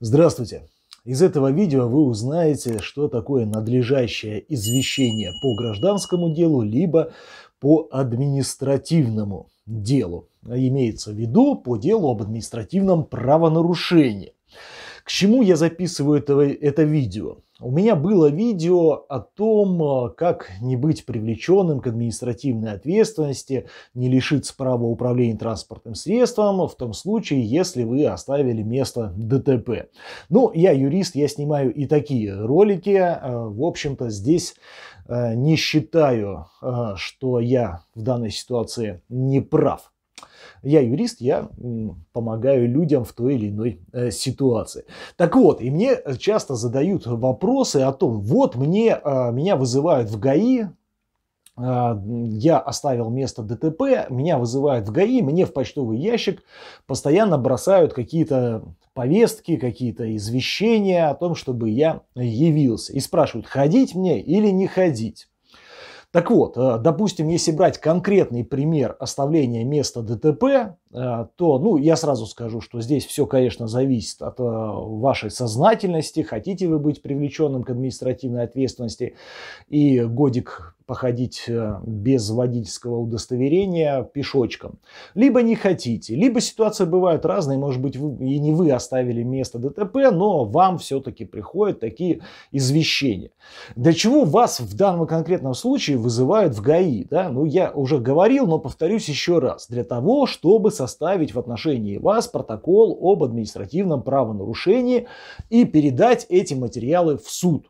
Здравствуйте! Из этого видео вы узнаете, что такое надлежащее извещение по гражданскому делу, либо по административному делу. Имеется в виду по делу об административном правонарушении. К чему я записываю это, это видео? У меня было видео о том, э, как не быть привлеченным к административной ответственности, не лишиться права управления транспортным средством в том случае, если вы оставили место ДТП. Ну, я юрист, я снимаю и такие ролики. Э, в общем-то, здесь э, не считаю, что я в данной ситуации не прав. Я юрист, я помогаю людям в той или иной э, ситуации. Так вот, и мне часто задают вопросы о том, вот мне, э, меня вызывают в ГАИ, э, я оставил место ДТП, меня вызывают в ГАИ, мне в почтовый ящик постоянно бросают какие-то повестки, какие-то извещения о том, чтобы я явился. И спрашивают, ходить мне или не ходить. Так вот, э, допустим, если брать конкретный пример оставления места ДТП, Э, то, ну, я сразу скажу, что здесь все, конечно, зависит от э, вашей сознательности, хотите вы быть привлеченным к административной ответственности и годик походить э, без водительского удостоверения пешочком. Либо не хотите, либо ситуации бывают разные, может быть, вы, и не вы оставили место ДТП, но вам все-таки приходят такие извещения. Для чего вас в данном конкретном случае вызывают в ГАИ? Да? Ну, я уже говорил, но повторюсь еще раз. Для того, чтобы со составить в отношении вас протокол об административном правонарушении и передать эти материалы в суд,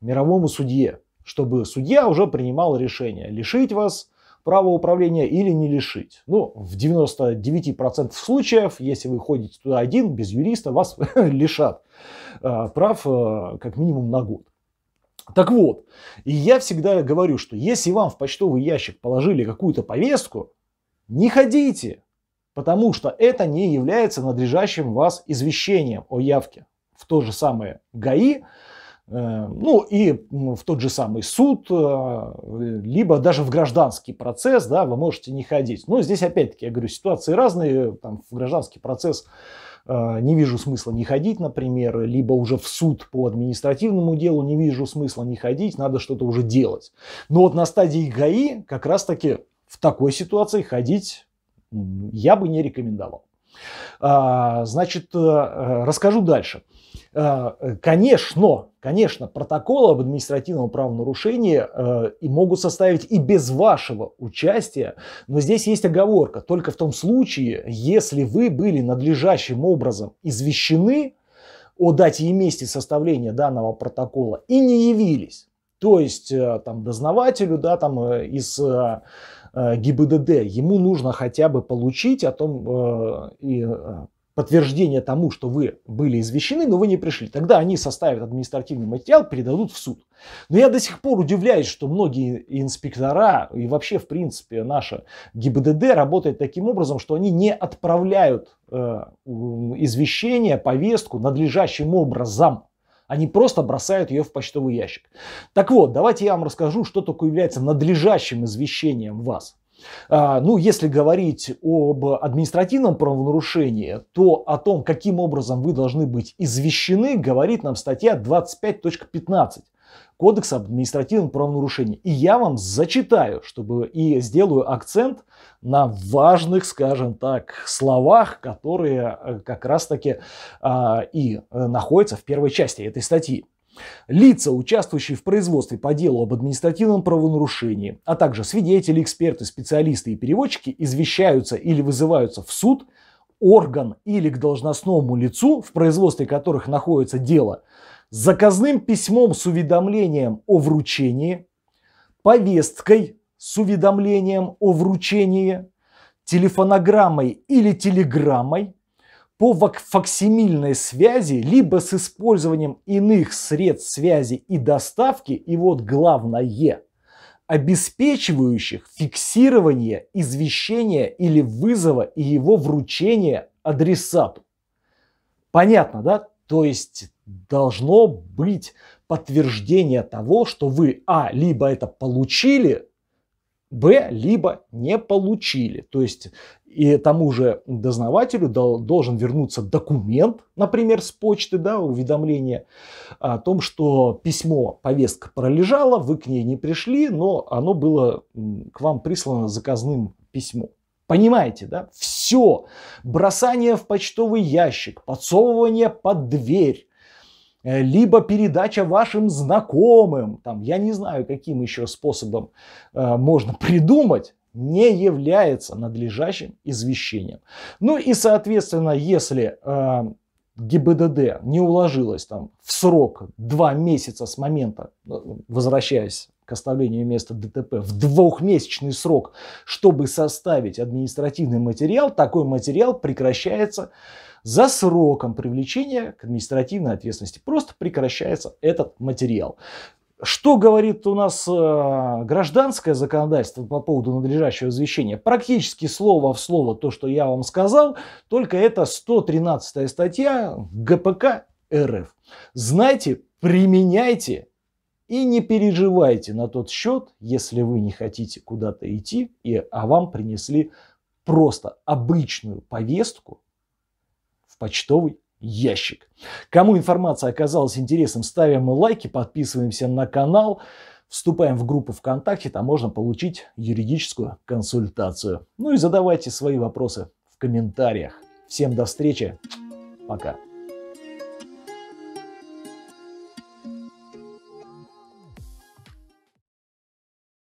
мировому судье, чтобы судья уже принимал решение лишить вас право управления или не лишить. Ну, в 99% случаев, если вы ходите туда один, без юриста, вас лишат э, прав э, как минимум на год. Так вот, и я всегда говорю, что если вам в почтовый ящик положили какую-то повестку, не ходите, потому что это не является надлежащим вас извещением о явке в то же самое ГАИ, э, ну и в тот же самый суд, э, либо даже в гражданский процесс, да, вы можете не ходить. Но здесь опять-таки, я говорю, ситуации разные, там в гражданский процесс э, не вижу смысла не ходить, например, либо уже в суд по административному делу не вижу смысла не ходить, надо что-то уже делать. Но вот на стадии ГАИ как раз-таки в такой ситуации ходить я бы не рекомендовал. А, значит, э, э, расскажу дальше. А, э, конечно, конечно, протоколы об административном правонарушении и могут составить и без вашего участия, но здесь есть оговорка. Только в том случае, если вы были надлежащим образом извещены о дате и месте составления данного протокола и не явились. То есть э, там дознавателю, да, там э, из э, ГИБДД, ему нужно хотя бы получить о том и подтверждение тому, что вы были извещены, но вы не пришли. Тогда они составят административный материал, передадут в суд. Но я до сих пор удивляюсь, что многие инспектора и вообще, в принципе, наша ГИБДД работает таким образом, что они не отправляют э, извещение, повестку надлежащим образом. Они просто бросают ее в почтовый ящик. Так вот, давайте я вам расскажу, что такое является надлежащим извещением вас. А, ну, если говорить об административном правонарушении, то о том, каким образом вы должны быть извещены, говорит нам статья 25.15 Кодекса об административном правонарушении. И я вам зачитаю, чтобы и сделаю акцент на важных, скажем так, словах, которые э, как раз-таки а, и э, находятся в первой части этой статьи. Лица, участвующие в производстве по делу об административном правонарушении, а также свидетели, эксперты, специалисты и переводчики извещаются или вызываются в суд, орган или к должностному лицу, в производстве которых находится дело, заказным письмом с уведомлением о вручении, повесткой с уведомлением о вручении, телефонограммой или телеграммой, по факсимильной связи, либо с использованием иных средств связи и доставки, и вот главное, обеспечивающих фиксирование извещения или вызова и его вручение адресату. Понятно, да? То есть должно быть подтверждение того, что вы, а, либо это получили, б, либо не получили. То есть и тому же дознавателю должен вернуться документ, например, с почты, да, уведомление о том, что письмо, повестка пролежала, вы к ней не пришли, но оно было к вам прислано заказным письмом. Понимаете, да? Все. Бросание в почтовый ящик, подсовывание под дверь, Э, либо передача вашим знакомым, там, я не знаю, каким еще способом э, можно придумать, не является надлежащим извещением. Ну и, соответственно, если э, ГИБДД не уложилась там в срок 2 месяца с момента, э, возвращаясь к оставлению места ДТП в двухмесячный срок, чтобы составить административный материал, такой материал прекращается за сроком привлечения к административной ответственности. Просто прекращается этот материал. Что говорит у нас э, гражданское законодательство по поводу надлежащего извещения? Практически слово в слово то, что я вам сказал, только это 113 статья ГПК РФ. Знайте, применяйте, и не переживайте на тот счет, если вы не хотите куда-то идти, и, а вам принесли просто обычную повестку в почтовый ящик. Кому информация оказалась интересным, ставим лайки, подписываемся на канал, вступаем в группу ВКонтакте, там можно получить юридическую консультацию. Ну и задавайте свои вопросы в комментариях. Всем до встречи, пока.